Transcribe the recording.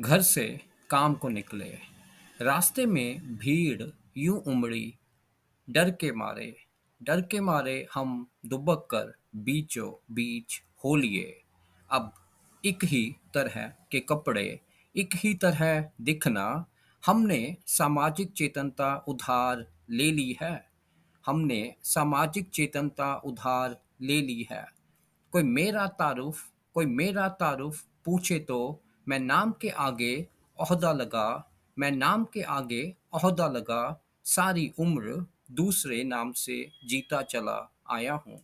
घर से काम को निकले रास्ते में भीड़ यूं उमड़ी डर के मारे डर के मारे हम दुबक कर बीचो बीच हो लिए अब एक ही तरह के कपड़े एक ही तरह दिखना हमने सामाजिक चेतनता उधार ले ली है हमने सामाजिक चेतनता उधार ले ली है कोई मेरा तारुफ कोई मेरा तारुफ पूछे तो मैं नाम के आगे अहदा लगा मैं नाम के आगे अहदा लगा सारी उम्र दूसरे नाम से जीता चला आया हूँ